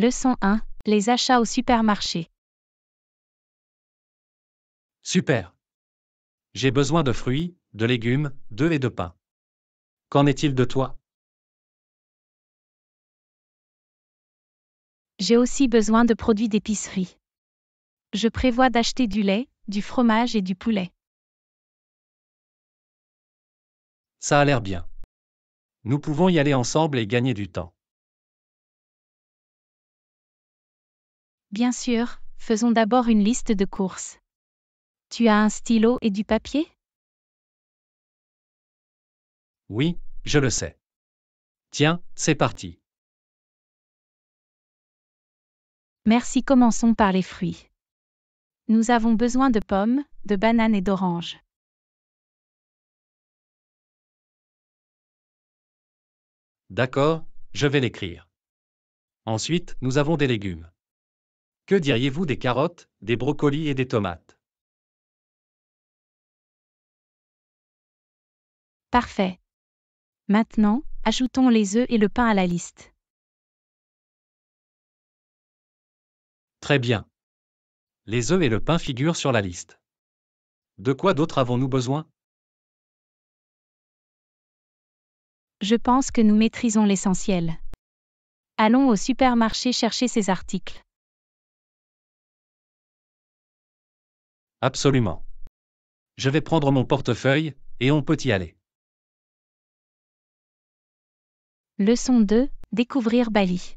Leçon 1. Les achats au supermarché. Super. J'ai besoin de fruits, de légumes, d'œufs et de pain. Qu'en est-il de toi J'ai aussi besoin de produits d'épicerie. Je prévois d'acheter du lait, du fromage et du poulet. Ça a l'air bien. Nous pouvons y aller ensemble et gagner du temps. Bien sûr, faisons d'abord une liste de courses. Tu as un stylo et du papier Oui, je le sais. Tiens, c'est parti. Merci, commençons par les fruits. Nous avons besoin de pommes, de bananes et d'oranges. D'accord, je vais l'écrire. Ensuite, nous avons des légumes. Que diriez-vous des carottes, des brocolis et des tomates Parfait. Maintenant, ajoutons les œufs et le pain à la liste. Très bien. Les œufs et le pain figurent sur la liste. De quoi d'autre avons-nous besoin Je pense que nous maîtrisons l'essentiel. Allons au supermarché chercher ces articles. Absolument. Je vais prendre mon portefeuille, et on peut y aller. Leçon 2. Découvrir Bali.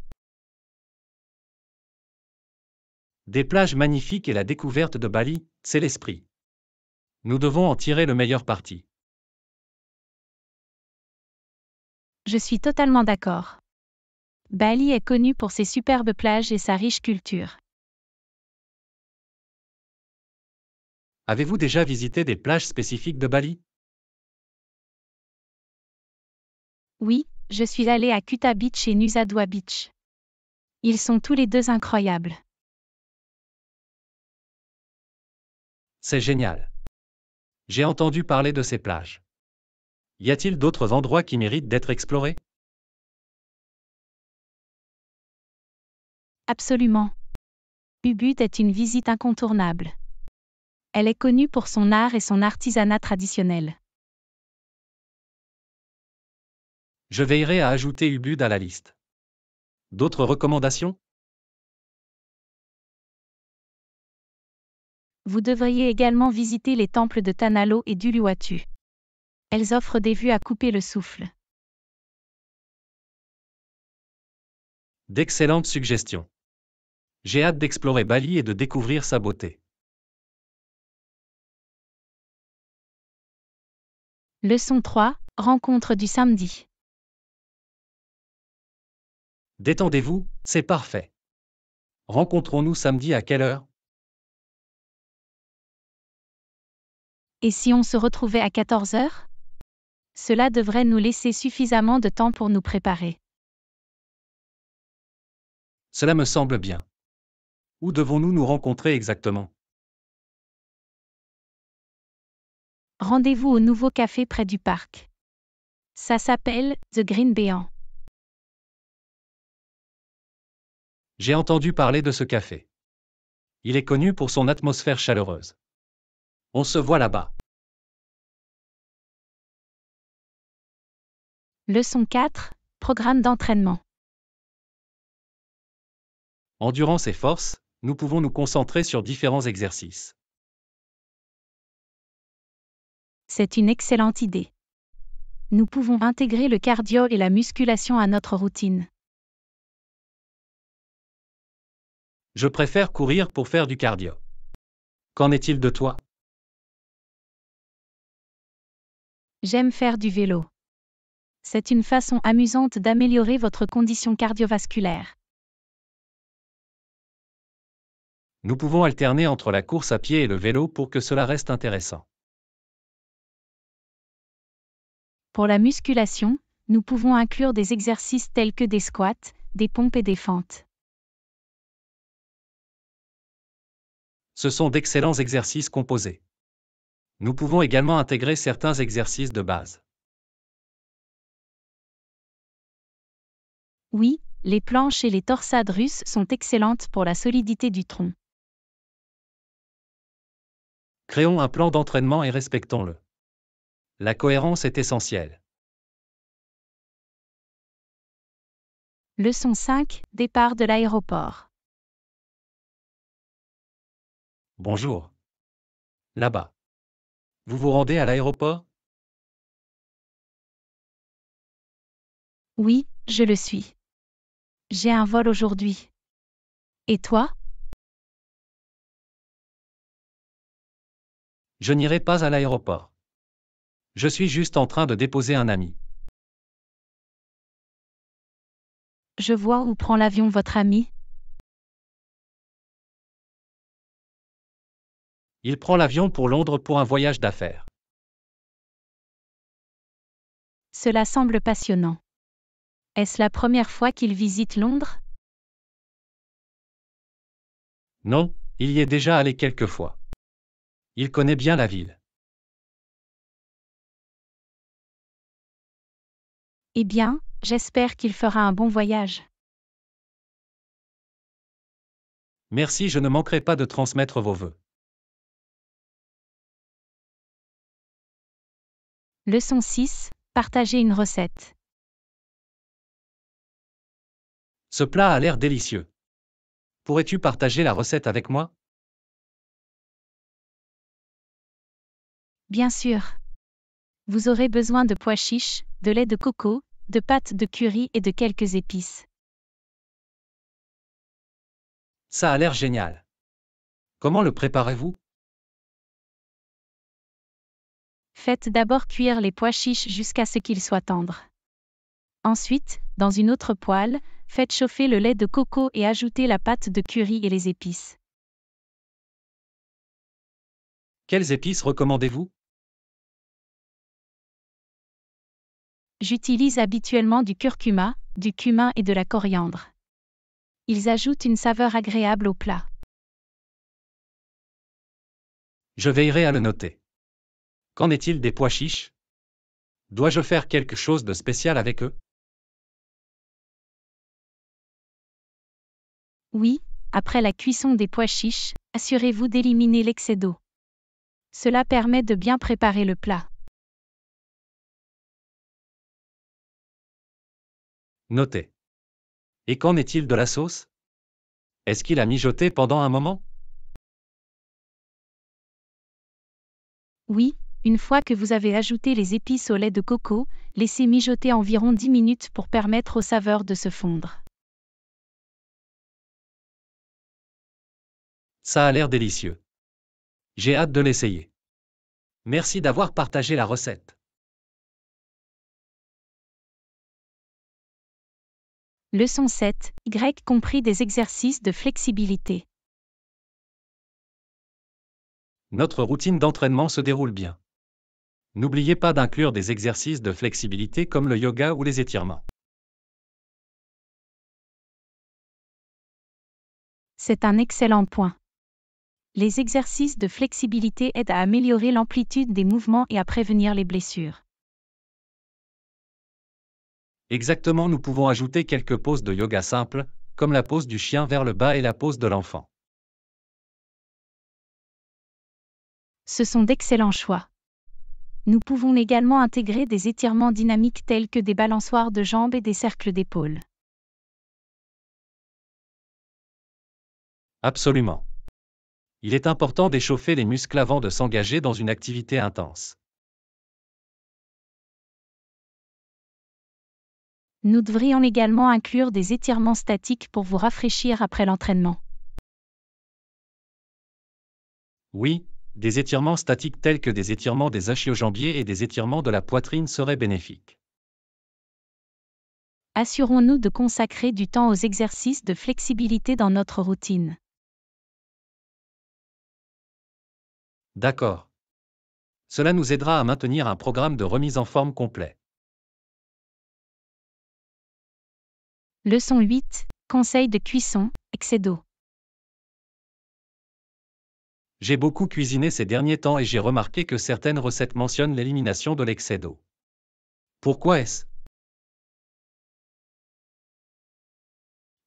Des plages magnifiques et la découverte de Bali, c'est l'esprit. Nous devons en tirer le meilleur parti. Je suis totalement d'accord. Bali est connu pour ses superbes plages et sa riche culture. Avez-vous déjà visité des plages spécifiques de Bali Oui, je suis allé à Kuta Beach et Dua Beach. Ils sont tous les deux incroyables. C'est génial. J'ai entendu parler de ces plages. Y a-t-il d'autres endroits qui méritent d'être explorés Absolument. Ubud est une visite incontournable. Elle est connue pour son art et son artisanat traditionnel. Je veillerai à ajouter Ubud à la liste. D'autres recommandations Vous devriez également visiter les temples de Tanalo et d'Uluwatu. Elles offrent des vues à couper le souffle. D'excellentes suggestions. J'ai hâte d'explorer Bali et de découvrir sa beauté. Leçon 3, rencontre du samedi. Détendez-vous, c'est parfait. Rencontrons-nous samedi à quelle heure Et si on se retrouvait à 14 heures Cela devrait nous laisser suffisamment de temps pour nous préparer. Cela me semble bien. Où devons-nous nous rencontrer exactement Rendez-vous au nouveau café près du parc. Ça s'appelle The Green Bean. J'ai entendu parler de ce café. Il est connu pour son atmosphère chaleureuse. On se voit là-bas. Leçon 4. Programme d'entraînement. En durant force, forces, nous pouvons nous concentrer sur différents exercices. C'est une excellente idée. Nous pouvons intégrer le cardio et la musculation à notre routine. Je préfère courir pour faire du cardio. Qu'en est-il de toi J'aime faire du vélo. C'est une façon amusante d'améliorer votre condition cardiovasculaire. Nous pouvons alterner entre la course à pied et le vélo pour que cela reste intéressant. Pour la musculation, nous pouvons inclure des exercices tels que des squats, des pompes et des fentes. Ce sont d'excellents exercices composés. Nous pouvons également intégrer certains exercices de base. Oui, les planches et les torsades russes sont excellentes pour la solidité du tronc. Créons un plan d'entraînement et respectons-le. La cohérence est essentielle. Leçon 5, départ de l'aéroport. Bonjour. Là-bas. Vous vous rendez à l'aéroport Oui, je le suis. J'ai un vol aujourd'hui. Et toi Je n'irai pas à l'aéroport. Je suis juste en train de déposer un ami. Je vois où prend l'avion votre ami. Il prend l'avion pour Londres pour un voyage d'affaires. Cela semble passionnant. Est-ce la première fois qu'il visite Londres Non, il y est déjà allé quelques fois. Il connaît bien la ville. Eh bien, j'espère qu'il fera un bon voyage. Merci, je ne manquerai pas de transmettre vos vœux. Leçon 6. Partager une recette. Ce plat a l'air délicieux. Pourrais-tu partager la recette avec moi Bien sûr vous aurez besoin de pois chiches, de lait de coco, de pâte de curry et de quelques épices. Ça a l'air génial. Comment le préparez-vous Faites d'abord cuire les pois chiches jusqu'à ce qu'ils soient tendres. Ensuite, dans une autre poêle, faites chauffer le lait de coco et ajoutez la pâte de curry et les épices. Quelles épices recommandez-vous J'utilise habituellement du curcuma, du cumin et de la coriandre. Ils ajoutent une saveur agréable au plat. Je veillerai à le noter. Qu'en est-il des pois chiches Dois-je faire quelque chose de spécial avec eux Oui, après la cuisson des pois chiches, assurez-vous d'éliminer l'excès d'eau. Cela permet de bien préparer le plat. Notez. Et qu'en est-il de la sauce Est-ce qu'il a mijoté pendant un moment Oui, une fois que vous avez ajouté les épices au lait de coco, laissez mijoter environ 10 minutes pour permettre aux saveurs de se fondre. Ça a l'air délicieux. J'ai hâte de l'essayer. Merci d'avoir partagé la recette. Leçon 7. Y compris des exercices de flexibilité. Notre routine d'entraînement se déroule bien. N'oubliez pas d'inclure des exercices de flexibilité comme le yoga ou les étirements. C'est un excellent point. Les exercices de flexibilité aident à améliorer l'amplitude des mouvements et à prévenir les blessures. Exactement, nous pouvons ajouter quelques poses de yoga simples, comme la pose du chien vers le bas et la pose de l'enfant. Ce sont d'excellents choix. Nous pouvons également intégrer des étirements dynamiques tels que des balançoires de jambes et des cercles d'épaules. Absolument. Il est important d'échauffer les muscles avant de s'engager dans une activité intense. Nous devrions également inclure des étirements statiques pour vous rafraîchir après l'entraînement. Oui, des étirements statiques tels que des étirements des ischio-jambiers et des étirements de la poitrine seraient bénéfiques. Assurons-nous de consacrer du temps aux exercices de flexibilité dans notre routine. D'accord. Cela nous aidera à maintenir un programme de remise en forme complet. Leçon 8. Conseil de cuisson, excès d'eau. J'ai beaucoup cuisiné ces derniers temps et j'ai remarqué que certaines recettes mentionnent l'élimination de l'excès d'eau. Pourquoi est-ce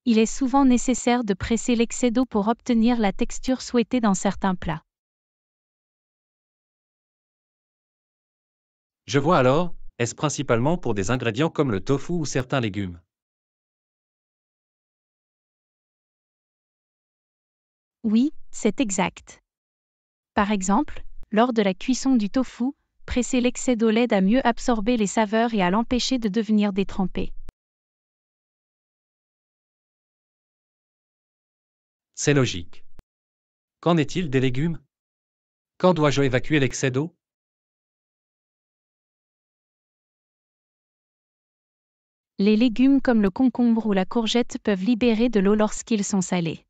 Il est souvent nécessaire de presser l'excès d'eau pour obtenir la texture souhaitée dans certains plats. Je vois alors, est-ce principalement pour des ingrédients comme le tofu ou certains légumes Oui, c'est exact. Par exemple, lors de la cuisson du tofu, presser l'excès d'eau l'aide à mieux absorber les saveurs et à l'empêcher de devenir détrempé. C'est logique. Qu'en est-il des légumes Quand dois-je évacuer l'excès d'eau Les légumes comme le concombre ou la courgette peuvent libérer de l'eau lorsqu'ils sont salés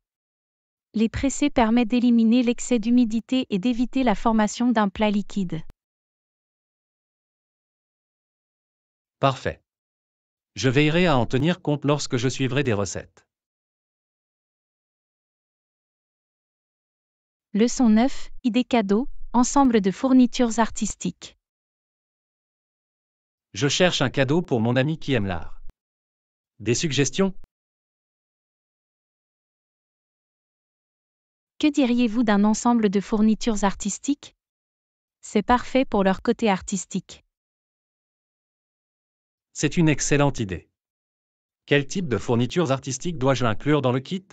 les pressés permettent d'éliminer l'excès d'humidité et d'éviter la formation d'un plat liquide. Parfait. Je veillerai à en tenir compte lorsque je suivrai des recettes. Leçon 9, idées cadeaux, ensemble de fournitures artistiques. Je cherche un cadeau pour mon ami qui aime l'art. Des suggestions Que diriez-vous d'un ensemble de fournitures artistiques C'est parfait pour leur côté artistique. C'est une excellente idée. Quel type de fournitures artistiques dois-je inclure dans le kit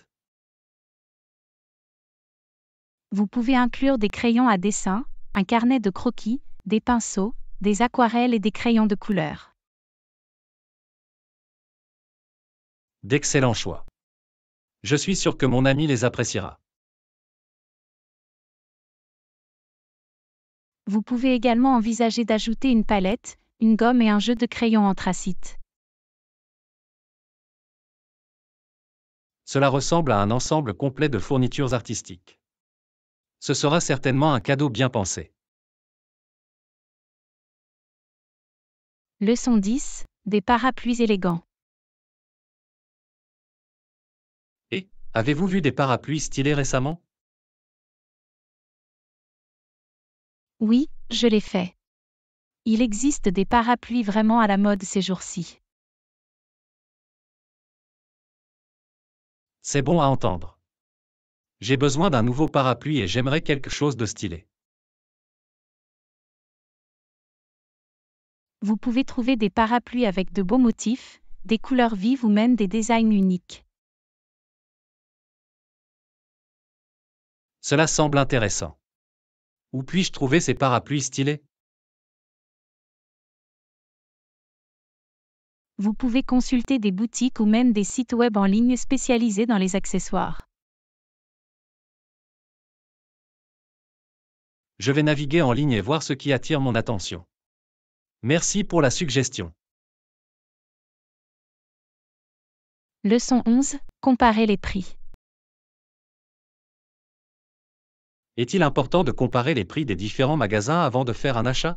Vous pouvez inclure des crayons à dessin, un carnet de croquis, des pinceaux, des aquarelles et des crayons de couleur. D'excellents choix. Je suis sûr que mon ami les appréciera. Vous pouvez également envisager d'ajouter une palette, une gomme et un jeu de crayons anthracite. Cela ressemble à un ensemble complet de fournitures artistiques. Ce sera certainement un cadeau bien pensé. Leçon 10. Des parapluies élégants. Et, avez-vous vu des parapluies stylés récemment Oui, je l'ai fait. Il existe des parapluies vraiment à la mode ces jours-ci. C'est bon à entendre. J'ai besoin d'un nouveau parapluie et j'aimerais quelque chose de stylé. Vous pouvez trouver des parapluies avec de beaux motifs, des couleurs vives ou même des designs uniques. Cela semble intéressant. Où puis-je trouver ces parapluies stylés Vous pouvez consulter des boutiques ou même des sites web en ligne spécialisés dans les accessoires. Je vais naviguer en ligne et voir ce qui attire mon attention. Merci pour la suggestion. Leçon 11. Comparer les prix. Est-il important de comparer les prix des différents magasins avant de faire un achat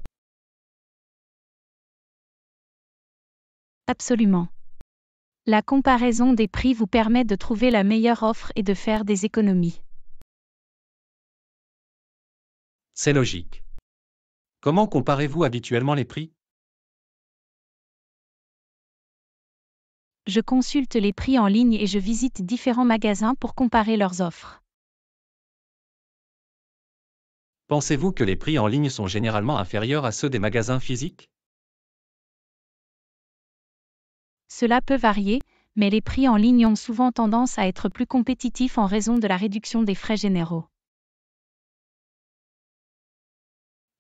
Absolument. La comparaison des prix vous permet de trouver la meilleure offre et de faire des économies. C'est logique. Comment comparez-vous habituellement les prix Je consulte les prix en ligne et je visite différents magasins pour comparer leurs offres. Pensez-vous que les prix en ligne sont généralement inférieurs à ceux des magasins physiques Cela peut varier, mais les prix en ligne ont souvent tendance à être plus compétitifs en raison de la réduction des frais généraux.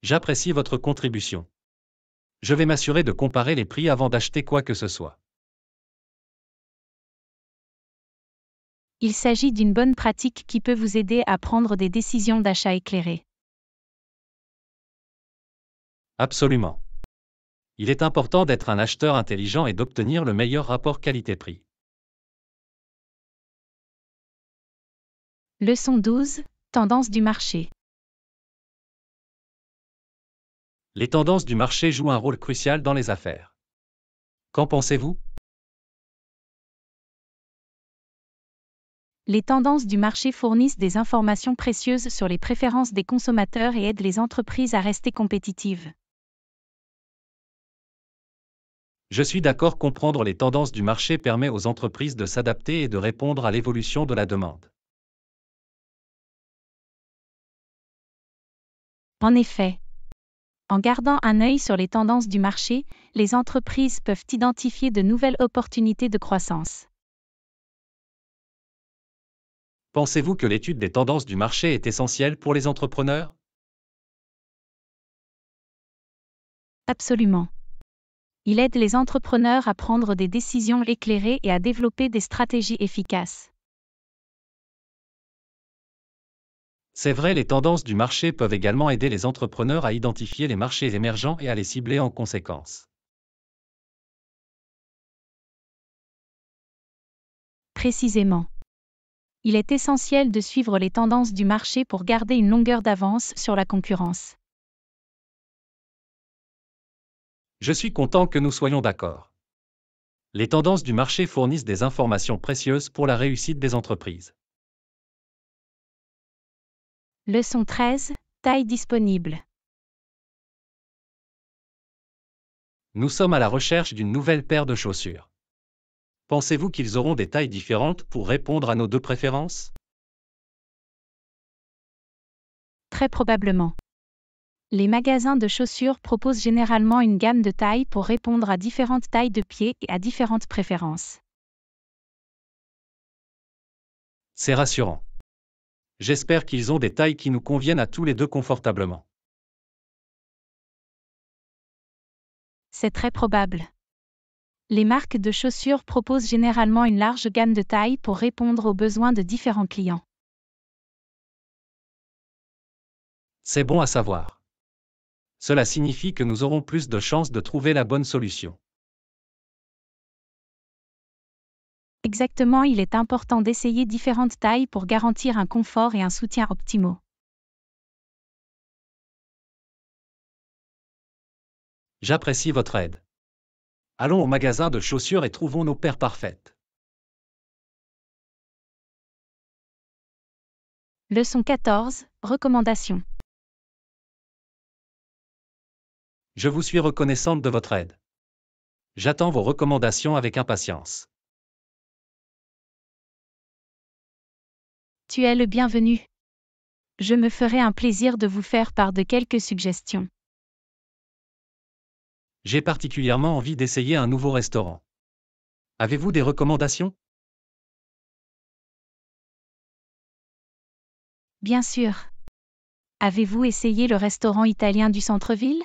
J'apprécie votre contribution. Je vais m'assurer de comparer les prix avant d'acheter quoi que ce soit. Il s'agit d'une bonne pratique qui peut vous aider à prendre des décisions d'achat éclairées. Absolument. Il est important d'être un acheteur intelligent et d'obtenir le meilleur rapport qualité-prix. Leçon 12. Tendances du marché. Les tendances du marché jouent un rôle crucial dans les affaires. Qu'en pensez-vous Les tendances du marché fournissent des informations précieuses sur les préférences des consommateurs et aident les entreprises à rester compétitives. Je suis d'accord comprendre les tendances du marché permet aux entreprises de s'adapter et de répondre à l'évolution de la demande. En effet, en gardant un œil sur les tendances du marché, les entreprises peuvent identifier de nouvelles opportunités de croissance. Pensez-vous que l'étude des tendances du marché est essentielle pour les entrepreneurs Absolument il aide les entrepreneurs à prendre des décisions éclairées et à développer des stratégies efficaces. C'est vrai, les tendances du marché peuvent également aider les entrepreneurs à identifier les marchés émergents et à les cibler en conséquence. Précisément. Il est essentiel de suivre les tendances du marché pour garder une longueur d'avance sur la concurrence. Je suis content que nous soyons d'accord. Les tendances du marché fournissent des informations précieuses pour la réussite des entreprises. Leçon 13. Taille disponible. Nous sommes à la recherche d'une nouvelle paire de chaussures. Pensez-vous qu'ils auront des tailles différentes pour répondre à nos deux préférences Très probablement. Les magasins de chaussures proposent généralement une gamme de tailles pour répondre à différentes tailles de pieds et à différentes préférences. C'est rassurant. J'espère qu'ils ont des tailles qui nous conviennent à tous les deux confortablement. C'est très probable. Les marques de chaussures proposent généralement une large gamme de tailles pour répondre aux besoins de différents clients. C'est bon à savoir. Cela signifie que nous aurons plus de chances de trouver la bonne solution. Exactement, il est important d'essayer différentes tailles pour garantir un confort et un soutien optimaux. J'apprécie votre aide. Allons au magasin de chaussures et trouvons nos paires parfaites. Leçon 14. Recommandations. Je vous suis reconnaissante de votre aide. J'attends vos recommandations avec impatience. Tu es le bienvenu. Je me ferai un plaisir de vous faire part de quelques suggestions. J'ai particulièrement envie d'essayer un nouveau restaurant. Avez-vous des recommandations Bien sûr. Avez-vous essayé le restaurant italien du centre-ville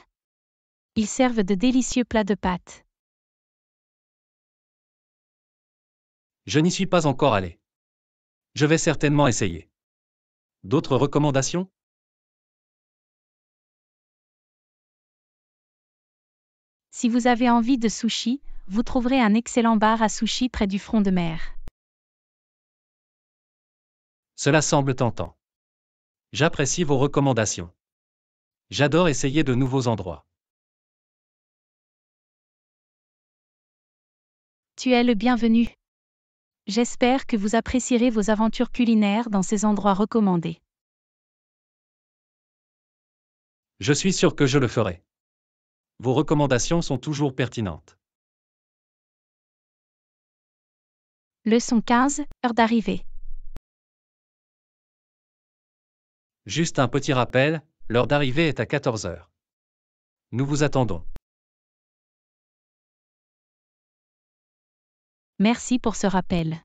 ils servent de délicieux plats de pâtes. Je n'y suis pas encore allé. Je vais certainement essayer. D'autres recommandations Si vous avez envie de sushi, vous trouverez un excellent bar à sushi près du front de mer. Cela semble tentant. J'apprécie vos recommandations. J'adore essayer de nouveaux endroits. Tu es le bienvenu. J'espère que vous apprécierez vos aventures culinaires dans ces endroits recommandés. Je suis sûr que je le ferai. Vos recommandations sont toujours pertinentes. Leçon 15, heure d'arrivée. Juste un petit rappel, l'heure d'arrivée est à 14 heures. Nous vous attendons. Merci pour ce rappel.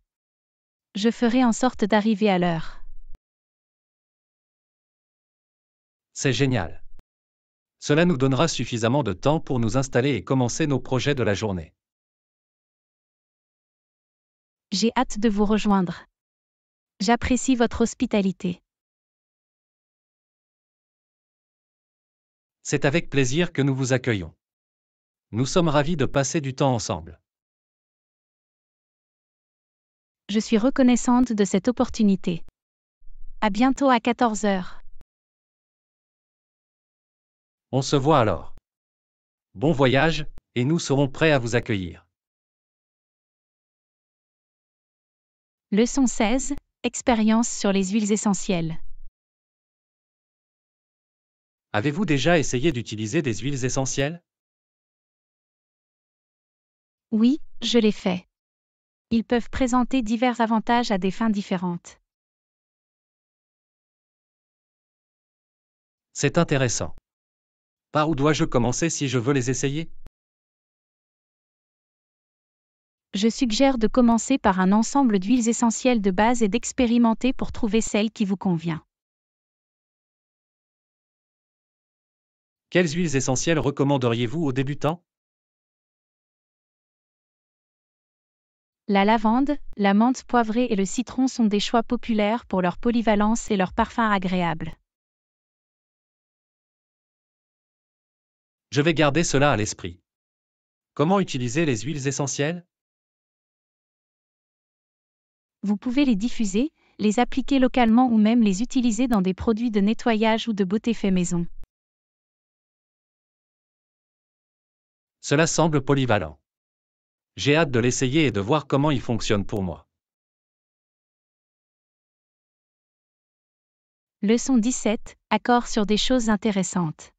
Je ferai en sorte d'arriver à l'heure. C'est génial. Cela nous donnera suffisamment de temps pour nous installer et commencer nos projets de la journée. J'ai hâte de vous rejoindre. J'apprécie votre hospitalité. C'est avec plaisir que nous vous accueillons. Nous sommes ravis de passer du temps ensemble je suis reconnaissante de cette opportunité. À bientôt à 14h. On se voit alors. Bon voyage, et nous serons prêts à vous accueillir. Leçon 16. Expérience sur les huiles essentielles. Avez-vous déjà essayé d'utiliser des huiles essentielles Oui, je l'ai fait ils peuvent présenter divers avantages à des fins différentes. C'est intéressant. Par où dois-je commencer si je veux les essayer Je suggère de commencer par un ensemble d'huiles essentielles de base et d'expérimenter pour trouver celle qui vous convient. Quelles huiles essentielles recommanderiez-vous aux débutants La lavande, la menthe poivrée et le citron sont des choix populaires pour leur polyvalence et leur parfum agréable. Je vais garder cela à l'esprit. Comment utiliser les huiles essentielles Vous pouvez les diffuser, les appliquer localement ou même les utiliser dans des produits de nettoyage ou de beauté fait maison. Cela semble polyvalent. J'ai hâte de l'essayer et de voir comment il fonctionne pour moi. Leçon 17. Accord sur des choses intéressantes.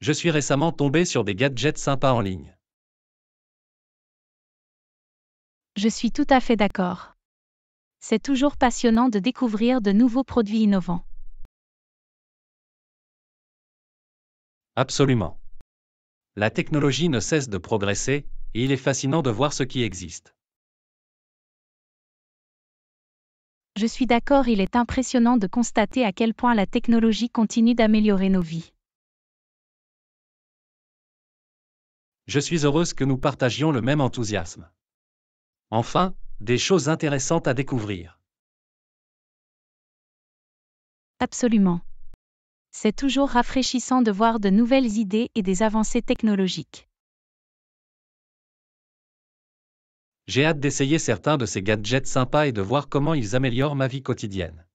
Je suis récemment tombé sur des gadgets sympas en ligne. Je suis tout à fait d'accord. C'est toujours passionnant de découvrir de nouveaux produits innovants. Absolument. La technologie ne cesse de progresser, et il est fascinant de voir ce qui existe. Je suis d'accord, il est impressionnant de constater à quel point la technologie continue d'améliorer nos vies. Je suis heureuse que nous partagions le même enthousiasme. Enfin, des choses intéressantes à découvrir. Absolument c'est toujours rafraîchissant de voir de nouvelles idées et des avancées technologiques. J'ai hâte d'essayer certains de ces gadgets sympas et de voir comment ils améliorent ma vie quotidienne.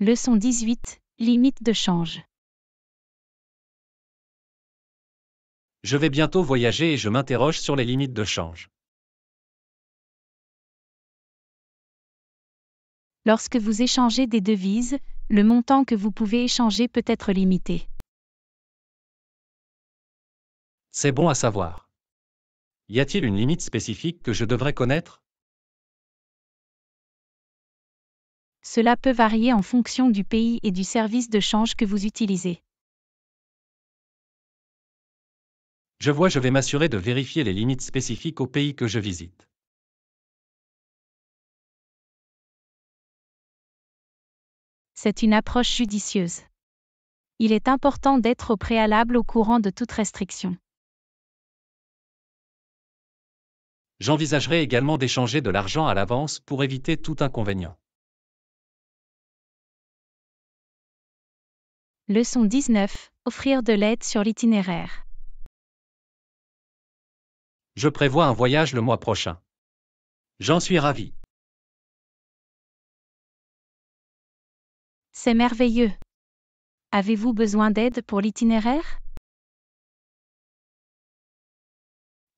Leçon 18. Limites de change. Je vais bientôt voyager et je m'interroge sur les limites de change. Lorsque vous échangez des devises, le montant que vous pouvez échanger peut être limité. C'est bon à savoir. Y a-t-il une limite spécifique que je devrais connaître Cela peut varier en fonction du pays et du service de change que vous utilisez. Je vois, je vais m'assurer de vérifier les limites spécifiques au pays que je visite. c'est une approche judicieuse. Il est important d'être au préalable au courant de toute restriction. J'envisagerai également d'échanger de l'argent à l'avance pour éviter tout inconvénient. Leçon 19. Offrir de l'aide sur l'itinéraire. Je prévois un voyage le mois prochain. J'en suis ravi. C'est merveilleux. Avez-vous besoin d'aide pour l'itinéraire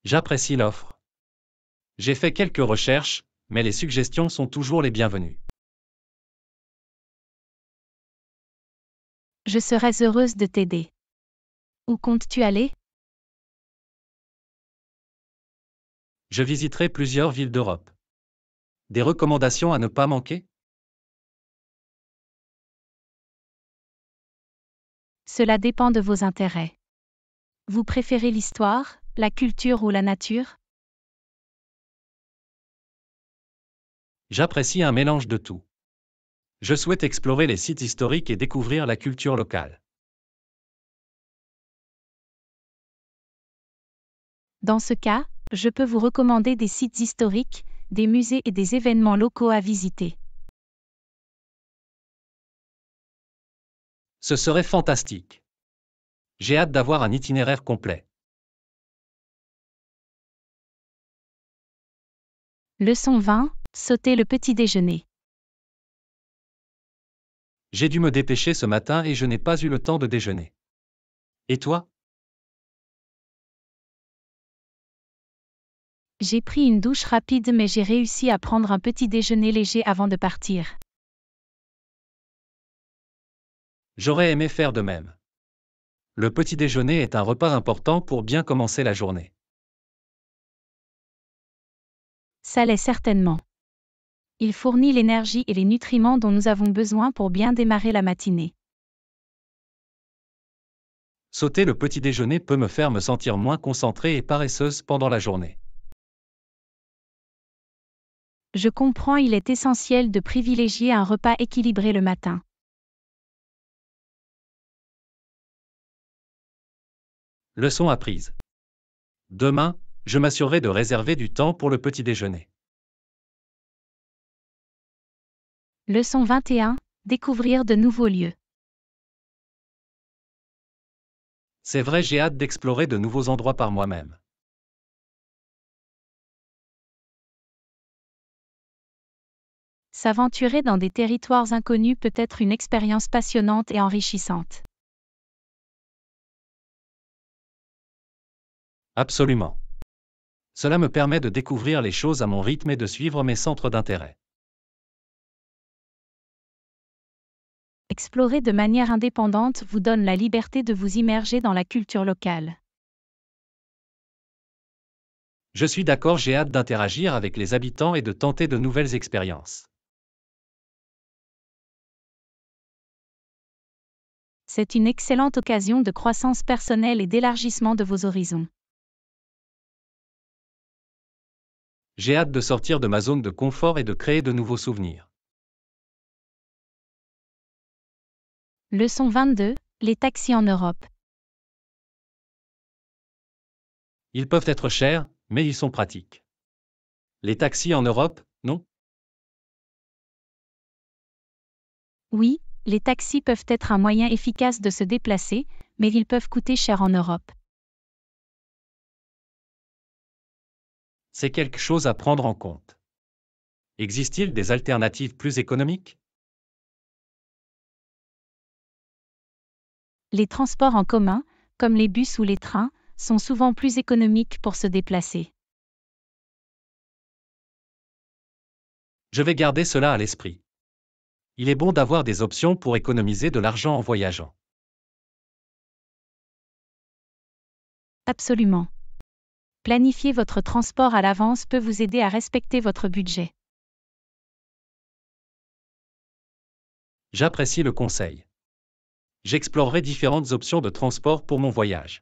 J'apprécie l'offre. J'ai fait quelques recherches, mais les suggestions sont toujours les bienvenues. Je serais heureuse de t'aider. Où comptes-tu aller Je visiterai plusieurs villes d'Europe. Des recommandations à ne pas manquer Cela dépend de vos intérêts. Vous préférez l'histoire, la culture ou la nature J'apprécie un mélange de tout. Je souhaite explorer les sites historiques et découvrir la culture locale. Dans ce cas, je peux vous recommander des sites historiques, des musées et des événements locaux à visiter. Ce serait fantastique. J'ai hâte d'avoir un itinéraire complet. Leçon 20. Sauter le petit déjeuner. J'ai dû me dépêcher ce matin et je n'ai pas eu le temps de déjeuner. Et toi J'ai pris une douche rapide mais j'ai réussi à prendre un petit déjeuner léger avant de partir. J'aurais aimé faire de même. Le petit déjeuner est un repas important pour bien commencer la journée. Ça l'est certainement. Il fournit l'énergie et les nutriments dont nous avons besoin pour bien démarrer la matinée. Sauter le petit déjeuner peut me faire me sentir moins concentrée et paresseuse pendant la journée. Je comprends, il est essentiel de privilégier un repas équilibré le matin. Leçon apprise. Demain, je m'assurerai de réserver du temps pour le petit déjeuner. Leçon 21. Découvrir de nouveaux lieux. C'est vrai, j'ai hâte d'explorer de nouveaux endroits par moi-même. S'aventurer dans des territoires inconnus peut être une expérience passionnante et enrichissante. Absolument. Cela me permet de découvrir les choses à mon rythme et de suivre mes centres d'intérêt. Explorer de manière indépendante vous donne la liberté de vous immerger dans la culture locale. Je suis d'accord, j'ai hâte d'interagir avec les habitants et de tenter de nouvelles expériences. C'est une excellente occasion de croissance personnelle et d'élargissement de vos horizons. J'ai hâte de sortir de ma zone de confort et de créer de nouveaux souvenirs. Leçon 22. Les taxis en Europe. Ils peuvent être chers, mais ils sont pratiques. Les taxis en Europe, non Oui, les taxis peuvent être un moyen efficace de se déplacer, mais ils peuvent coûter cher en Europe. C'est quelque chose à prendre en compte. Existe-t-il des alternatives plus économiques Les transports en commun, comme les bus ou les trains, sont souvent plus économiques pour se déplacer. Je vais garder cela à l'esprit. Il est bon d'avoir des options pour économiser de l'argent en voyageant. Absolument planifier votre transport à l'avance peut vous aider à respecter votre budget. J'apprécie le conseil. J'explorerai différentes options de transport pour mon voyage.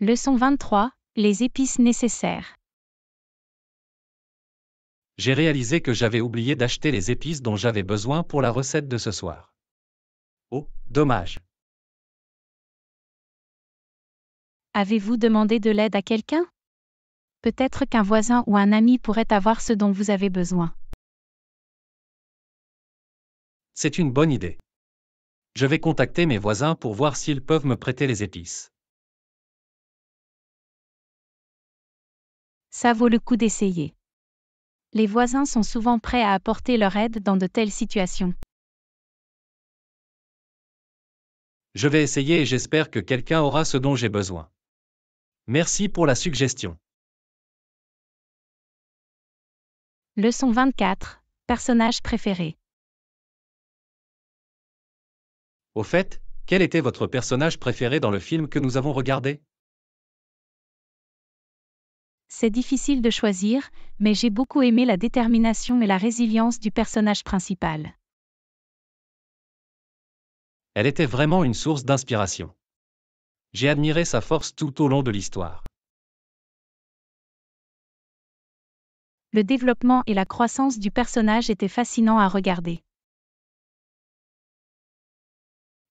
Leçon 23. Les épices nécessaires. J'ai réalisé que j'avais oublié d'acheter les épices dont j'avais besoin pour la recette de ce soir. Oh, dommage. Avez-vous demandé de l'aide à quelqu'un Peut-être qu'un voisin ou un ami pourrait avoir ce dont vous avez besoin. C'est une bonne idée. Je vais contacter mes voisins pour voir s'ils peuvent me prêter les épices. Ça vaut le coup d'essayer. Les voisins sont souvent prêts à apporter leur aide dans de telles situations. Je vais essayer et j'espère que quelqu'un aura ce dont j'ai besoin. Merci pour la suggestion. Leçon 24. Personnage préféré. Au fait, quel était votre personnage préféré dans le film que nous avons regardé C'est difficile de choisir, mais j'ai beaucoup aimé la détermination et la résilience du personnage principal. Elle était vraiment une source d'inspiration. J'ai admiré sa force tout au long de l'histoire. Le développement et la croissance du personnage étaient fascinants à regarder.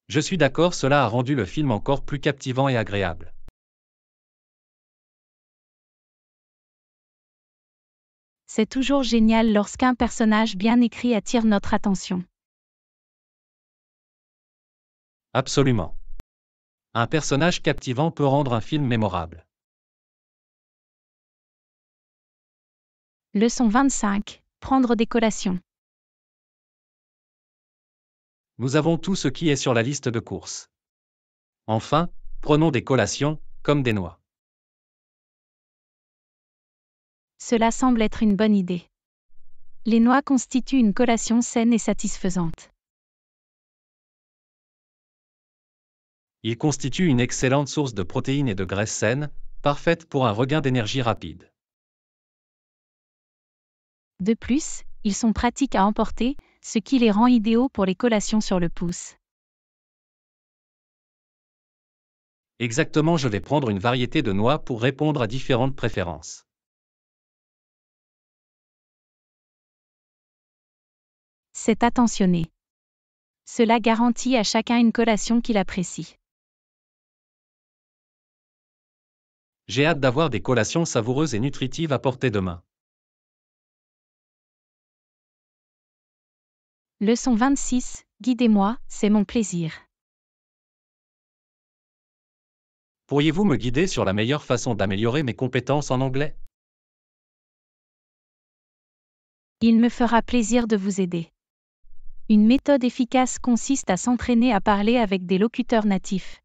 Je suis d'accord, cela a rendu le film encore plus captivant et agréable. C'est toujours génial lorsqu'un personnage bien écrit attire notre attention. Absolument. Un personnage captivant peut rendre un film mémorable. Leçon 25. Prendre des collations. Nous avons tout ce qui est sur la liste de courses. Enfin, prenons des collations, comme des noix. Cela semble être une bonne idée. Les noix constituent une collation saine et satisfaisante. Ils constituent une excellente source de protéines et de graisses saines, parfaite pour un regain d'énergie rapide. De plus, ils sont pratiques à emporter, ce qui les rend idéaux pour les collations sur le pouce. Exactement, je vais prendre une variété de noix pour répondre à différentes préférences. C'est attentionné. Cela garantit à chacun une collation qu'il apprécie. J'ai hâte d'avoir des collations savoureuses et nutritives à porter demain. Leçon 26. Guidez-moi, c'est mon plaisir. Pourriez-vous me guider sur la meilleure façon d'améliorer mes compétences en anglais Il me fera plaisir de vous aider. Une méthode efficace consiste à s'entraîner à parler avec des locuteurs natifs.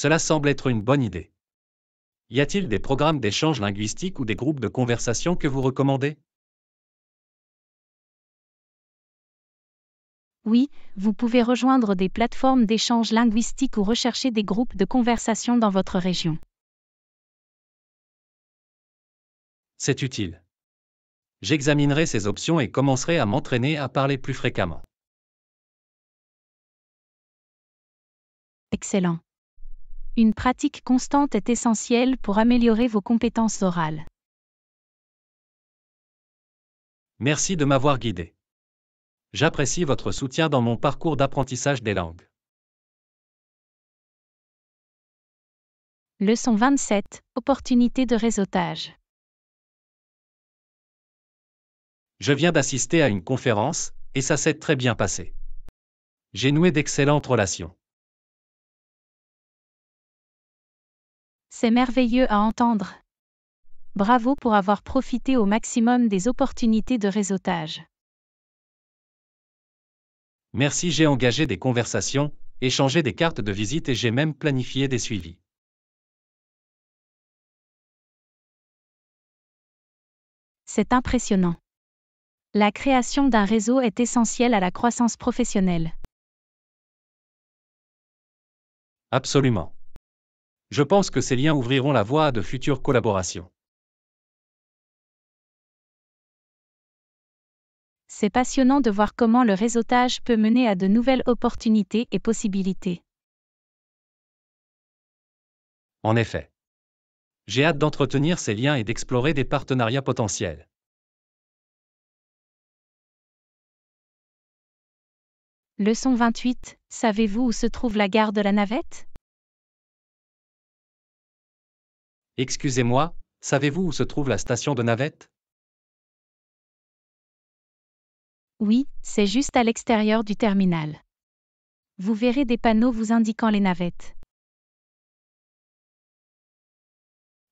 Cela semble être une bonne idée. Y a-t-il des programmes d'échange linguistique ou des groupes de conversation que vous recommandez Oui, vous pouvez rejoindre des plateformes d'échange linguistique ou rechercher des groupes de conversation dans votre région. C'est utile. J'examinerai ces options et commencerai à m'entraîner à parler plus fréquemment. Excellent. Une pratique constante est essentielle pour améliorer vos compétences orales. Merci de m'avoir guidé. J'apprécie votre soutien dans mon parcours d'apprentissage des langues. Leçon 27. Opportunité de réseautage. Je viens d'assister à une conférence, et ça s'est très bien passé. J'ai noué d'excellentes relations. C'est merveilleux à entendre. Bravo pour avoir profité au maximum des opportunités de réseautage. Merci, j'ai engagé des conversations, échangé des cartes de visite et j'ai même planifié des suivis. C'est impressionnant. La création d'un réseau est essentielle à la croissance professionnelle. Absolument je pense que ces liens ouvriront la voie à de futures collaborations. C'est passionnant de voir comment le réseautage peut mener à de nouvelles opportunités et possibilités. En effet. J'ai hâte d'entretenir ces liens et d'explorer des partenariats potentiels. Leçon 28. Savez-vous où se trouve la gare de la navette Excusez-moi, savez-vous où se trouve la station de navette Oui, c'est juste à l'extérieur du terminal. Vous verrez des panneaux vous indiquant les navettes.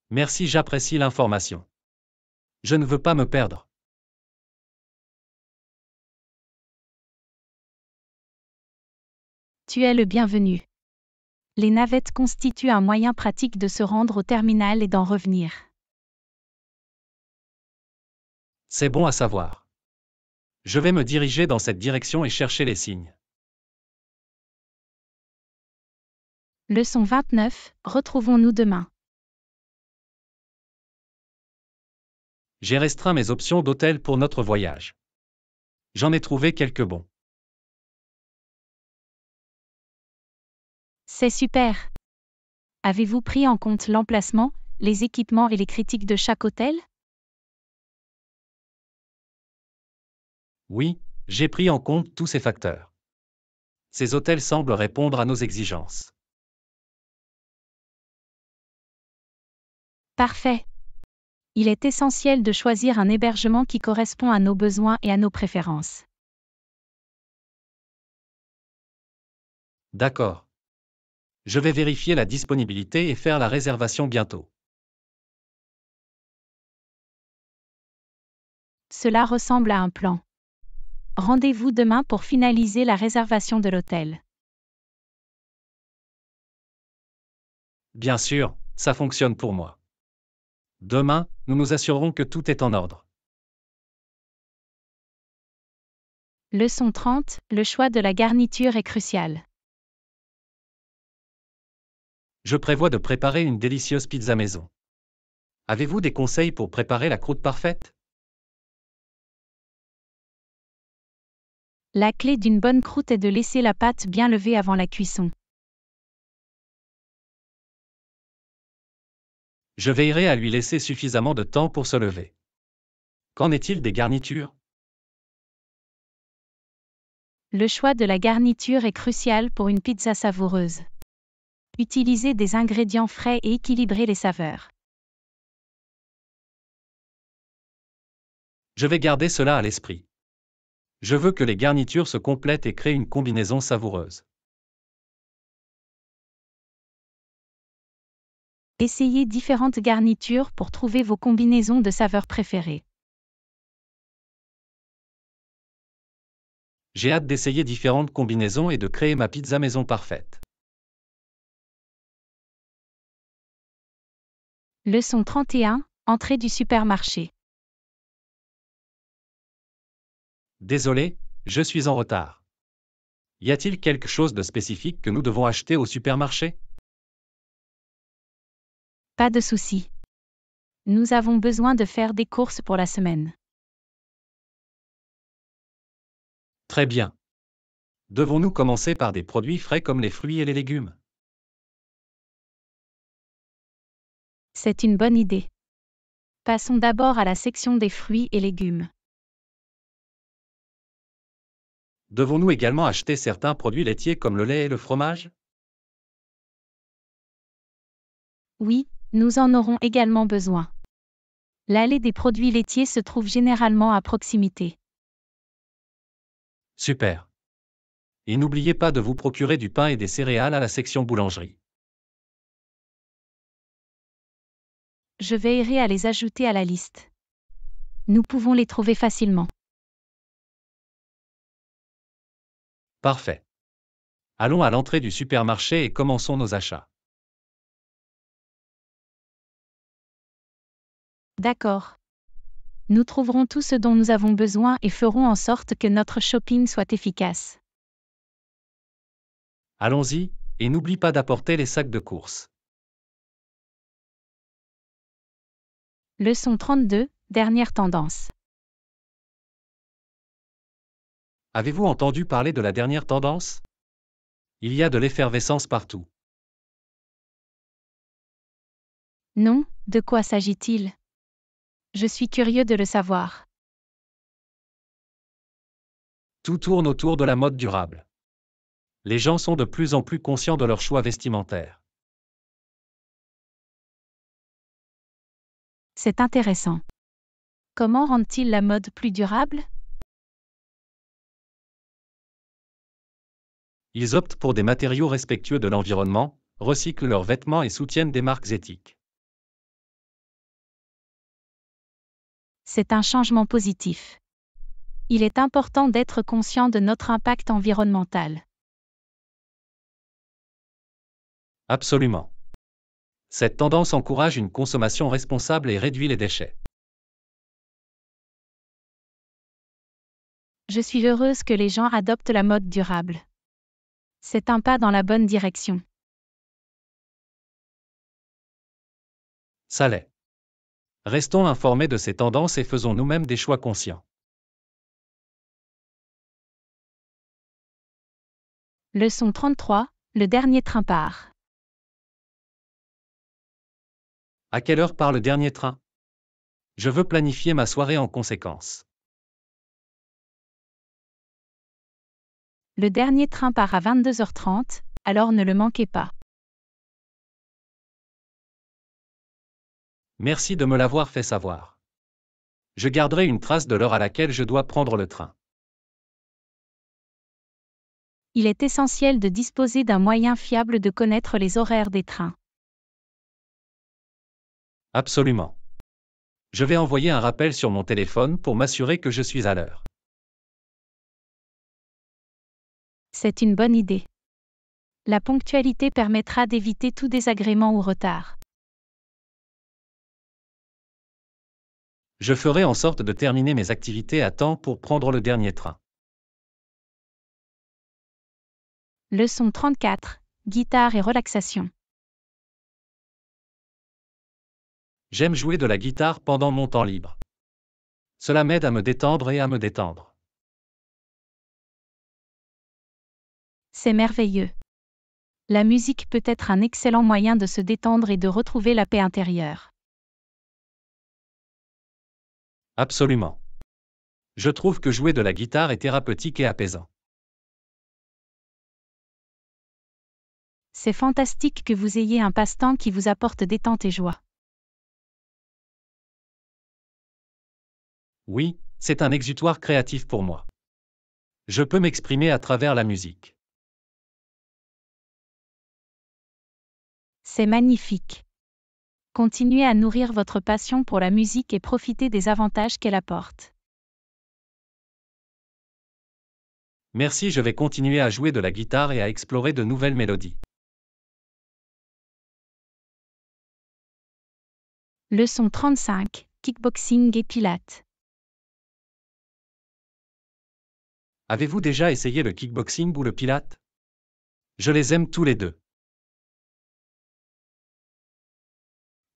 Merci, j'apprécie l'information. Je ne veux pas me perdre. Tu es le bienvenu les navettes constituent un moyen pratique de se rendre au terminal et d'en revenir. C'est bon à savoir. Je vais me diriger dans cette direction et chercher les signes. Leçon 29, retrouvons-nous demain. J'ai restreint mes options d'hôtel pour notre voyage. J'en ai trouvé quelques bons. C'est super. Avez-vous pris en compte l'emplacement, les équipements et les critiques de chaque hôtel Oui, j'ai pris en compte tous ces facteurs. Ces hôtels semblent répondre à nos exigences. Parfait. Il est essentiel de choisir un hébergement qui correspond à nos besoins et à nos préférences. D'accord. Je vais vérifier la disponibilité et faire la réservation bientôt. Cela ressemble à un plan. Rendez-vous demain pour finaliser la réservation de l'hôtel. Bien sûr, ça fonctionne pour moi. Demain, nous nous assurerons que tout est en ordre. Leçon 30, le choix de la garniture est crucial je prévois de préparer une délicieuse pizza maison. Avez-vous des conseils pour préparer la croûte parfaite La clé d'une bonne croûte est de laisser la pâte bien levée avant la cuisson. Je veillerai à lui laisser suffisamment de temps pour se lever. Qu'en est-il des garnitures Le choix de la garniture est crucial pour une pizza savoureuse. Utiliser des ingrédients frais et équilibrer les saveurs. Je vais garder cela à l'esprit. Je veux que les garnitures se complètent et créent une combinaison savoureuse. Essayez différentes garnitures pour trouver vos combinaisons de saveurs préférées. J'ai hâte d'essayer différentes combinaisons et de créer ma pizza maison parfaite. Leçon 31, entrée du supermarché. Désolé, je suis en retard. Y a-t-il quelque chose de spécifique que nous devons acheter au supermarché Pas de souci. Nous avons besoin de faire des courses pour la semaine. Très bien. Devons-nous commencer par des produits frais comme les fruits et les légumes C'est une bonne idée. Passons d'abord à la section des fruits et légumes. Devons-nous également acheter certains produits laitiers comme le lait et le fromage Oui, nous en aurons également besoin. L'allée des produits laitiers se trouve généralement à proximité. Super. Et n'oubliez pas de vous procurer du pain et des céréales à la section boulangerie. je veillerai à les ajouter à la liste. Nous pouvons les trouver facilement. Parfait. Allons à l'entrée du supermarché et commençons nos achats. D'accord. Nous trouverons tout ce dont nous avons besoin et ferons en sorte que notre shopping soit efficace. Allons-y, et n'oublie pas d'apporter les sacs de courses. Leçon 32, dernière tendance. Avez-vous entendu parler de la dernière tendance Il y a de l'effervescence partout. Non, de quoi s'agit-il Je suis curieux de le savoir. Tout tourne autour de la mode durable. Les gens sont de plus en plus conscients de leurs choix vestimentaires. C'est intéressant. Comment rendent-ils la mode plus durable Ils optent pour des matériaux respectueux de l'environnement, recyclent leurs vêtements et soutiennent des marques éthiques. C'est un changement positif. Il est important d'être conscient de notre impact environnemental. Absolument. Cette tendance encourage une consommation responsable et réduit les déchets. Je suis heureuse que les gens adoptent la mode durable. C'est un pas dans la bonne direction. Ça l'est. Restons informés de ces tendances et faisons nous-mêmes des choix conscients. Leçon 33, le dernier train part. À quelle heure part le dernier train Je veux planifier ma soirée en conséquence. Le dernier train part à 22h30, alors ne le manquez pas. Merci de me l'avoir fait savoir. Je garderai une trace de l'heure à laquelle je dois prendre le train. Il est essentiel de disposer d'un moyen fiable de connaître les horaires des trains. Absolument. Je vais envoyer un rappel sur mon téléphone pour m'assurer que je suis à l'heure. C'est une bonne idée. La ponctualité permettra d'éviter tout désagrément ou retard. Je ferai en sorte de terminer mes activités à temps pour prendre le dernier train. Leçon 34. Guitare et relaxation. J'aime jouer de la guitare pendant mon temps libre. Cela m'aide à me détendre et à me détendre. C'est merveilleux. La musique peut être un excellent moyen de se détendre et de retrouver la paix intérieure. Absolument. Je trouve que jouer de la guitare est thérapeutique et apaisant. C'est fantastique que vous ayez un passe-temps qui vous apporte détente et joie. Oui, c'est un exutoire créatif pour moi. Je peux m'exprimer à travers la musique. C'est magnifique. Continuez à nourrir votre passion pour la musique et profitez des avantages qu'elle apporte. Merci, je vais continuer à jouer de la guitare et à explorer de nouvelles mélodies. Leçon 35. Kickboxing et pilates. Avez-vous déjà essayé le kickboxing ou le pilate Je les aime tous les deux.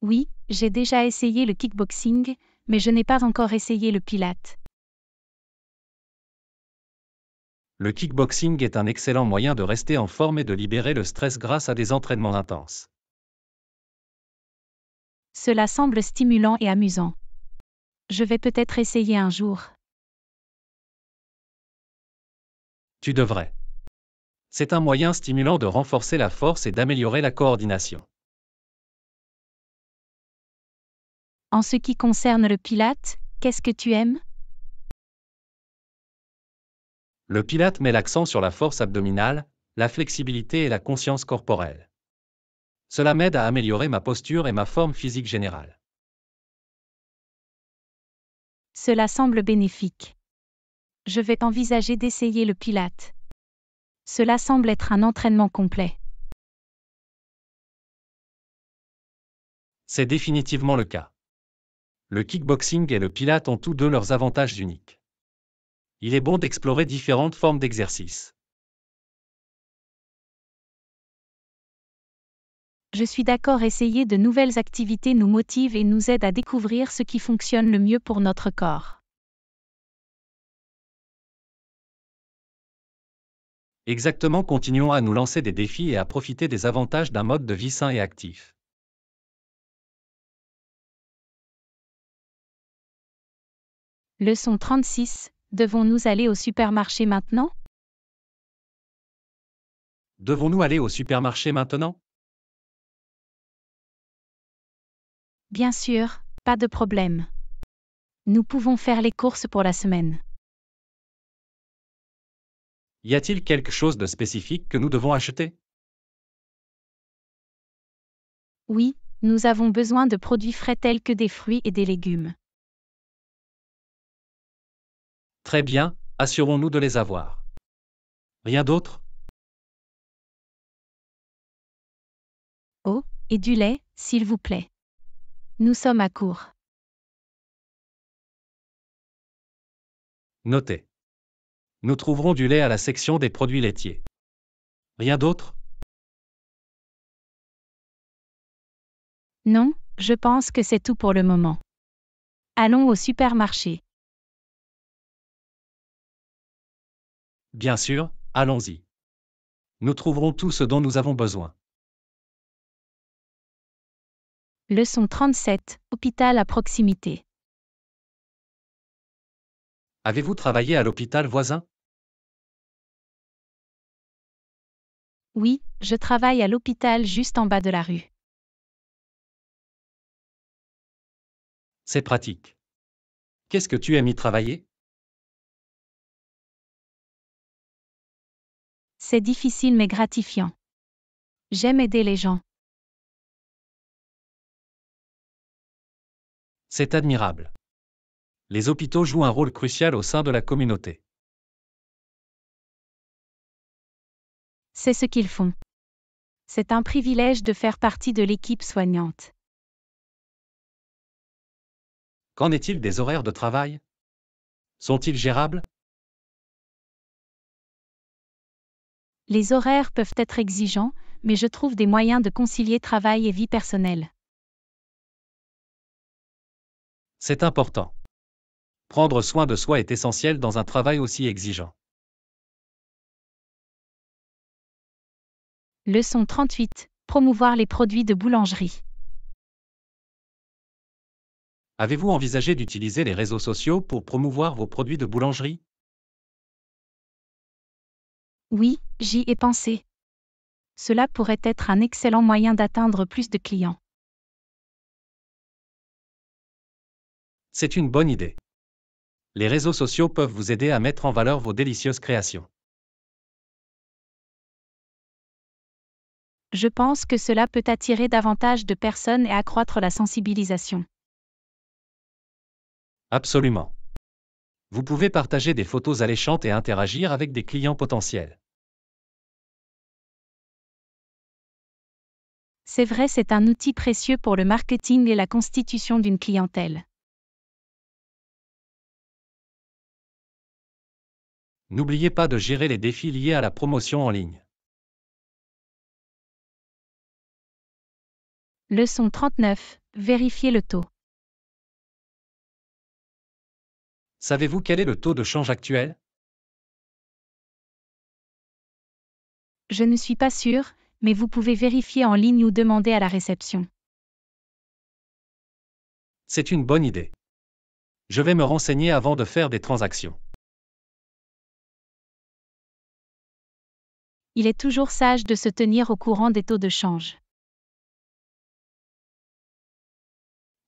Oui, j'ai déjà essayé le kickboxing, mais je n'ai pas encore essayé le pilate. Le kickboxing est un excellent moyen de rester en forme et de libérer le stress grâce à des entraînements intenses. Cela semble stimulant et amusant. Je vais peut-être essayer un jour. Tu devrais. C'est un moyen stimulant de renforcer la force et d'améliorer la coordination. En ce qui concerne le pilate, qu'est-ce que tu aimes Le pilate met l'accent sur la force abdominale, la flexibilité et la conscience corporelle. Cela m'aide à améliorer ma posture et ma forme physique générale. Cela semble bénéfique je vais envisager d'essayer le pilate. Cela semble être un entraînement complet. C'est définitivement le cas. Le kickboxing et le pilate ont tous deux leurs avantages uniques. Il est bon d'explorer différentes formes d'exercice. Je suis d'accord, essayer de nouvelles activités nous motive et nous aide à découvrir ce qui fonctionne le mieux pour notre corps. Exactement, continuons à nous lancer des défis et à profiter des avantages d'un mode de vie sain et actif. Leçon 36. Devons-nous aller au supermarché maintenant Devons-nous aller au supermarché maintenant Bien sûr, pas de problème. Nous pouvons faire les courses pour la semaine. Y a-t-il quelque chose de spécifique que nous devons acheter Oui, nous avons besoin de produits frais tels que des fruits et des légumes. Très bien, assurons-nous de les avoir. Rien d'autre Oh, et du lait, s'il vous plaît. Nous sommes à court. Notez. Nous trouverons du lait à la section des produits laitiers. Rien d'autre Non, je pense que c'est tout pour le moment. Allons au supermarché. Bien sûr, allons-y. Nous trouverons tout ce dont nous avons besoin. Leçon 37. Hôpital à proximité. Avez-vous travaillé à l'hôpital voisin Oui, je travaille à l'hôpital juste en bas de la rue. C'est pratique. Qu'est-ce que tu aimes y travailler C'est difficile mais gratifiant. J'aime aider les gens. C'est admirable. Les hôpitaux jouent un rôle crucial au sein de la communauté. C'est ce qu'ils font. C'est un privilège de faire partie de l'équipe soignante. Qu'en est-il des horaires de travail Sont-ils gérables Les horaires peuvent être exigeants, mais je trouve des moyens de concilier travail et vie personnelle. C'est important. Prendre soin de soi est essentiel dans un travail aussi exigeant. Leçon 38. Promouvoir les produits de boulangerie. Avez-vous envisagé d'utiliser les réseaux sociaux pour promouvoir vos produits de boulangerie Oui, j'y ai pensé. Cela pourrait être un excellent moyen d'atteindre plus de clients. C'est une bonne idée. Les réseaux sociaux peuvent vous aider à mettre en valeur vos délicieuses créations. Je pense que cela peut attirer davantage de personnes et accroître la sensibilisation. Absolument. Vous pouvez partager des photos alléchantes et interagir avec des clients potentiels. C'est vrai, c'est un outil précieux pour le marketing et la constitution d'une clientèle. N'oubliez pas de gérer les défis liés à la promotion en ligne. Leçon 39. Vérifiez le taux. Savez-vous quel est le taux de change actuel Je ne suis pas sûr, mais vous pouvez vérifier en ligne ou demander à la réception. C'est une bonne idée. Je vais me renseigner avant de faire des transactions. Il est toujours sage de se tenir au courant des taux de change.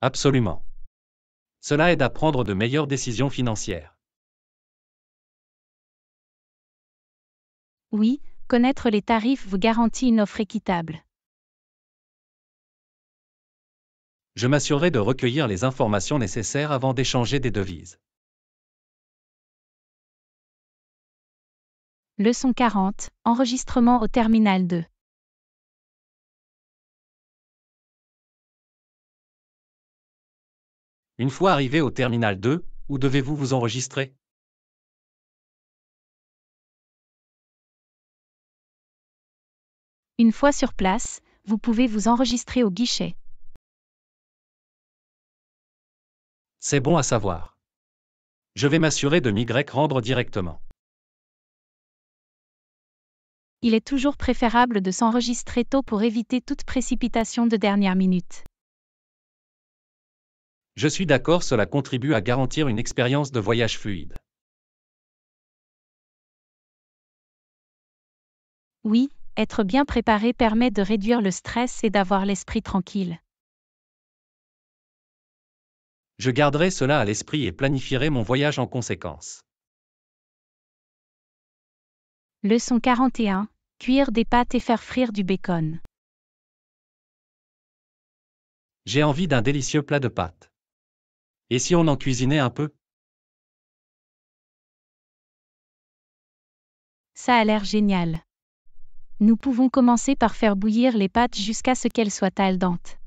Absolument. Cela aide à prendre de meilleures décisions financières. Oui, connaître les tarifs vous garantit une offre équitable. Je m'assurerai de recueillir les informations nécessaires avant d'échanger des devises. Leçon 40. Enregistrement au terminal 2. Une fois arrivé au terminal 2, où devez-vous vous enregistrer Une fois sur place, vous pouvez vous enregistrer au guichet. C'est bon à savoir. Je vais m'assurer de m'y rendre directement. Il est toujours préférable de s'enregistrer tôt pour éviter toute précipitation de dernière minute. Je suis d'accord, cela contribue à garantir une expérience de voyage fluide. Oui, être bien préparé permet de réduire le stress et d'avoir l'esprit tranquille. Je garderai cela à l'esprit et planifierai mon voyage en conséquence. Leçon 41. Cuire des pâtes et faire frire du bacon. J'ai envie d'un délicieux plat de pâtes. Et si on en cuisinait un peu Ça a l'air génial. Nous pouvons commencer par faire bouillir les pâtes jusqu'à ce qu'elles soient al dente.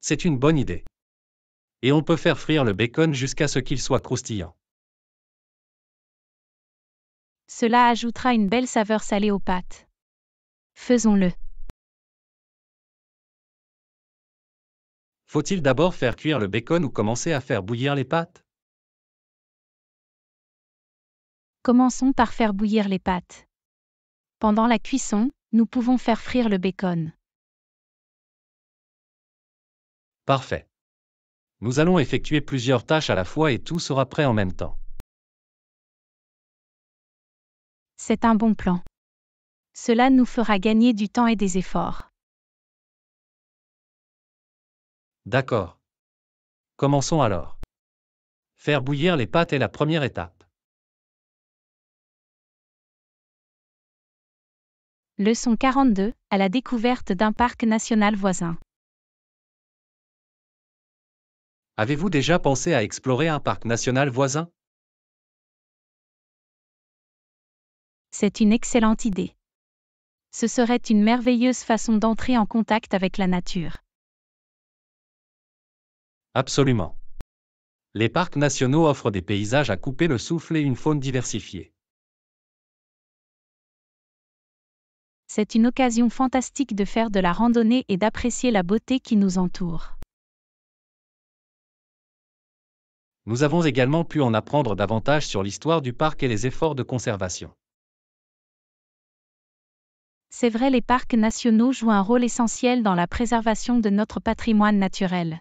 C'est une bonne idée. Et on peut faire frire le bacon jusqu'à ce qu'il soit croustillant. Cela ajoutera une belle saveur salée aux pâtes. Faisons-le. Faut-il d'abord faire cuire le bacon ou commencer à faire bouillir les pâtes Commençons par faire bouillir les pâtes. Pendant la cuisson, nous pouvons faire frire le bacon. Parfait. Nous allons effectuer plusieurs tâches à la fois et tout sera prêt en même temps. C'est un bon plan. Cela nous fera gagner du temps et des efforts. D'accord. Commençons alors. Faire bouillir les pâtes est la première étape. Leçon 42, à la découverte d'un parc national voisin. Avez-vous déjà pensé à explorer un parc national voisin C'est une excellente idée. Ce serait une merveilleuse façon d'entrer en contact avec la nature. Absolument. Les parcs nationaux offrent des paysages à couper le souffle et une faune diversifiée. C'est une occasion fantastique de faire de la randonnée et d'apprécier la beauté qui nous entoure. Nous avons également pu en apprendre davantage sur l'histoire du parc et les efforts de conservation. C'est vrai, les parcs nationaux jouent un rôle essentiel dans la préservation de notre patrimoine naturel.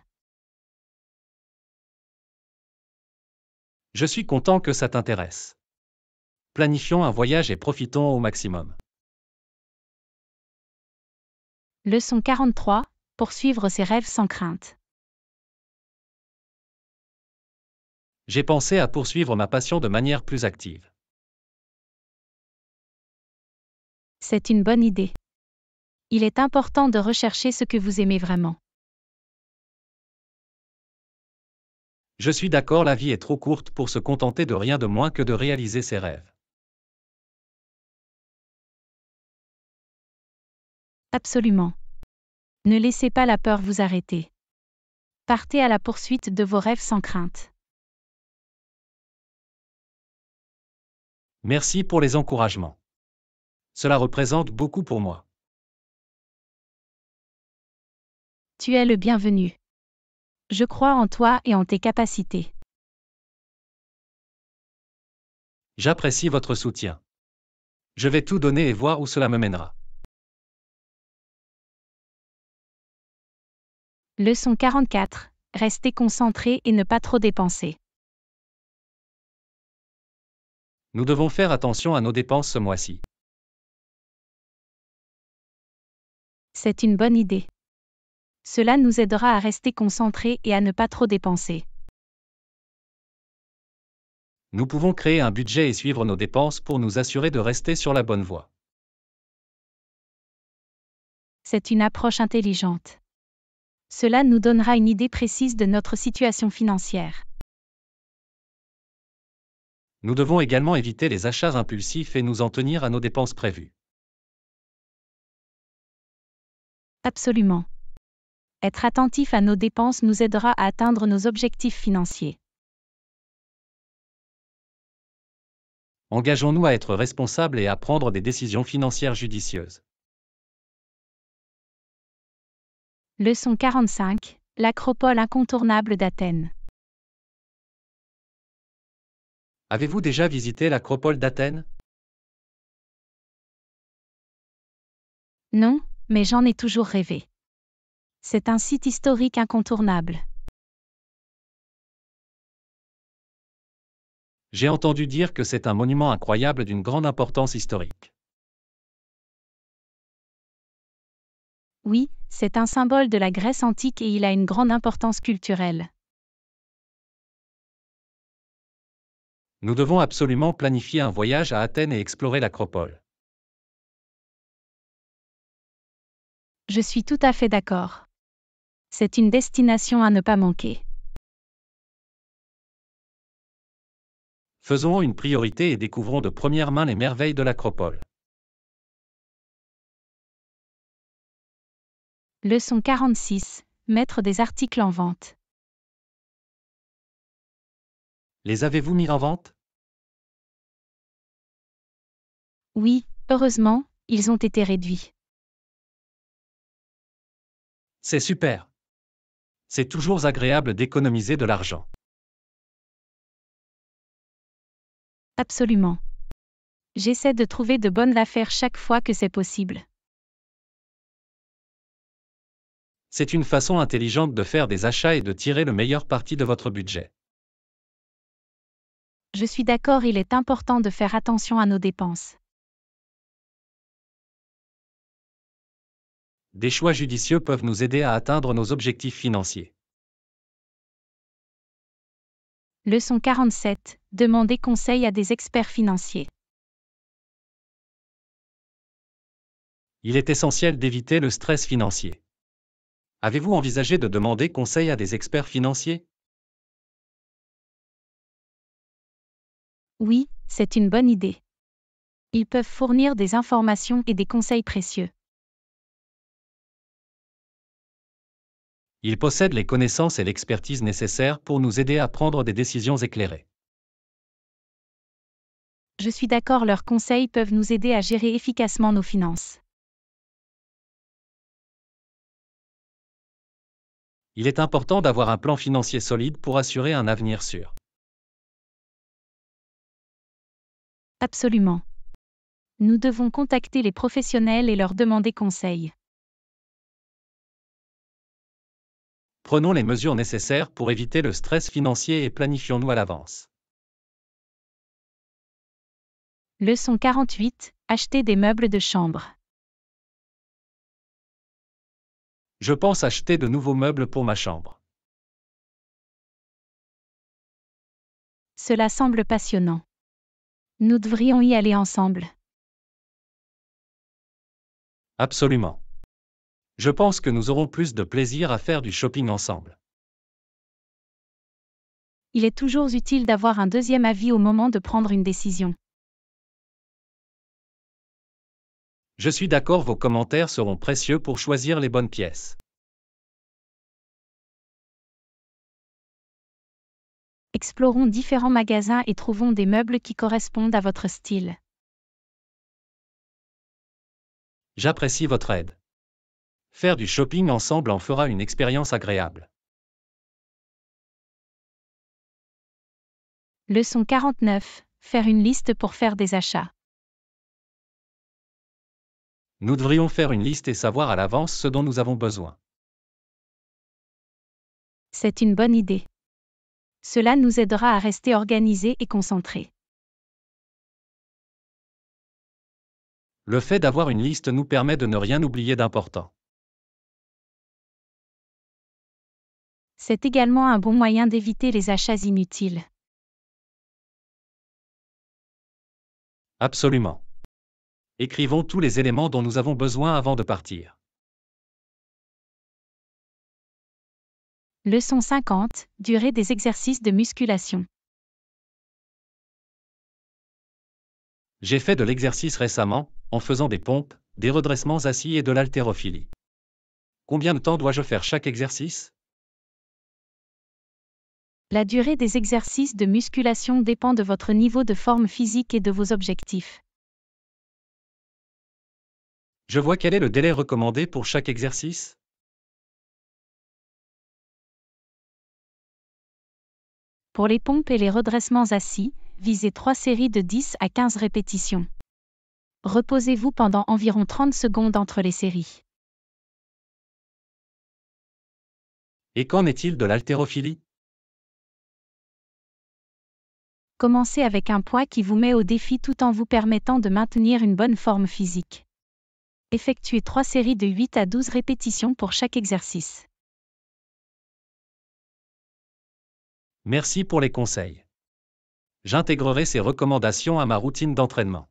Je suis content que ça t'intéresse. Planifions un voyage et profitons au maximum. Leçon 43. Poursuivre ses rêves sans crainte. J'ai pensé à poursuivre ma passion de manière plus active. C'est une bonne idée. Il est important de rechercher ce que vous aimez vraiment. Je suis d'accord, la vie est trop courte pour se contenter de rien de moins que de réaliser ses rêves. Absolument. Ne laissez pas la peur vous arrêter. Partez à la poursuite de vos rêves sans crainte. Merci pour les encouragements. Cela représente beaucoup pour moi. Tu es le bienvenu je crois en toi et en tes capacités. J'apprécie votre soutien. Je vais tout donner et voir où cela me mènera. Leçon 44. Restez concentré et ne pas trop dépenser. Nous devons faire attention à nos dépenses ce mois-ci. C'est une bonne idée. Cela nous aidera à rester concentrés et à ne pas trop dépenser. Nous pouvons créer un budget et suivre nos dépenses pour nous assurer de rester sur la bonne voie. C'est une approche intelligente. Cela nous donnera une idée précise de notre situation financière. Nous devons également éviter les achats impulsifs et nous en tenir à nos dépenses prévues. Absolument. Être attentif à nos dépenses nous aidera à atteindre nos objectifs financiers. Engageons-nous à être responsables et à prendre des décisions financières judicieuses. Leçon 45. L'acropole incontournable d'Athènes. Avez-vous déjà visité l'acropole d'Athènes Non, mais j'en ai toujours rêvé. C'est un site historique incontournable. J'ai entendu dire que c'est un monument incroyable d'une grande importance historique. Oui, c'est un symbole de la Grèce antique et il a une grande importance culturelle. Nous devons absolument planifier un voyage à Athènes et explorer l'acropole. Je suis tout à fait d'accord. C'est une destination à ne pas manquer. Faisons une priorité et découvrons de première main les merveilles de l'acropole. Leçon 46. Mettre des articles en vente. Les avez-vous mis en vente Oui, heureusement, ils ont été réduits. C'est super. C'est toujours agréable d'économiser de l'argent. Absolument. J'essaie de trouver de bonnes affaires chaque fois que c'est possible. C'est une façon intelligente de faire des achats et de tirer le meilleur parti de votre budget. Je suis d'accord, il est important de faire attention à nos dépenses. des choix judicieux peuvent nous aider à atteindre nos objectifs financiers. Leçon 47. Demandez conseil à des experts financiers. Il est essentiel d'éviter le stress financier. Avez-vous envisagé de demander conseil à des experts financiers Oui, c'est une bonne idée. Ils peuvent fournir des informations et des conseils précieux. Ils possèdent les connaissances et l'expertise nécessaires pour nous aider à prendre des décisions éclairées. Je suis d'accord, leurs conseils peuvent nous aider à gérer efficacement nos finances. Il est important d'avoir un plan financier solide pour assurer un avenir sûr. Absolument. Nous devons contacter les professionnels et leur demander conseil. Prenons les mesures nécessaires pour éviter le stress financier et planifions-nous à l'avance. Leçon 48. Acheter des meubles de chambre. Je pense acheter de nouveaux meubles pour ma chambre. Cela semble passionnant. Nous devrions y aller ensemble. Absolument je pense que nous aurons plus de plaisir à faire du shopping ensemble. Il est toujours utile d'avoir un deuxième avis au moment de prendre une décision. Je suis d'accord, vos commentaires seront précieux pour choisir les bonnes pièces. Explorons différents magasins et trouvons des meubles qui correspondent à votre style. J'apprécie votre aide. Faire du shopping ensemble en fera une expérience agréable. Leçon 49. Faire une liste pour faire des achats. Nous devrions faire une liste et savoir à l'avance ce dont nous avons besoin. C'est une bonne idée. Cela nous aidera à rester organisés et concentrés. Le fait d'avoir une liste nous permet de ne rien oublier d'important. c'est également un bon moyen d'éviter les achats inutiles. Absolument. Écrivons tous les éléments dont nous avons besoin avant de partir. Leçon 50. Durée des exercices de musculation. J'ai fait de l'exercice récemment, en faisant des pompes, des redressements assis et de l'haltérophilie. Combien de temps dois-je faire chaque exercice la durée des exercices de musculation dépend de votre niveau de forme physique et de vos objectifs. Je vois quel est le délai recommandé pour chaque exercice Pour les pompes et les redressements assis, visez trois séries de 10 à 15 répétitions. Reposez-vous pendant environ 30 secondes entre les séries. Et qu'en est-il de l'haltérophilie commencez avec un poids qui vous met au défi tout en vous permettant de maintenir une bonne forme physique. Effectuez 3 séries de 8 à 12 répétitions pour chaque exercice. Merci pour les conseils. J'intégrerai ces recommandations à ma routine d'entraînement.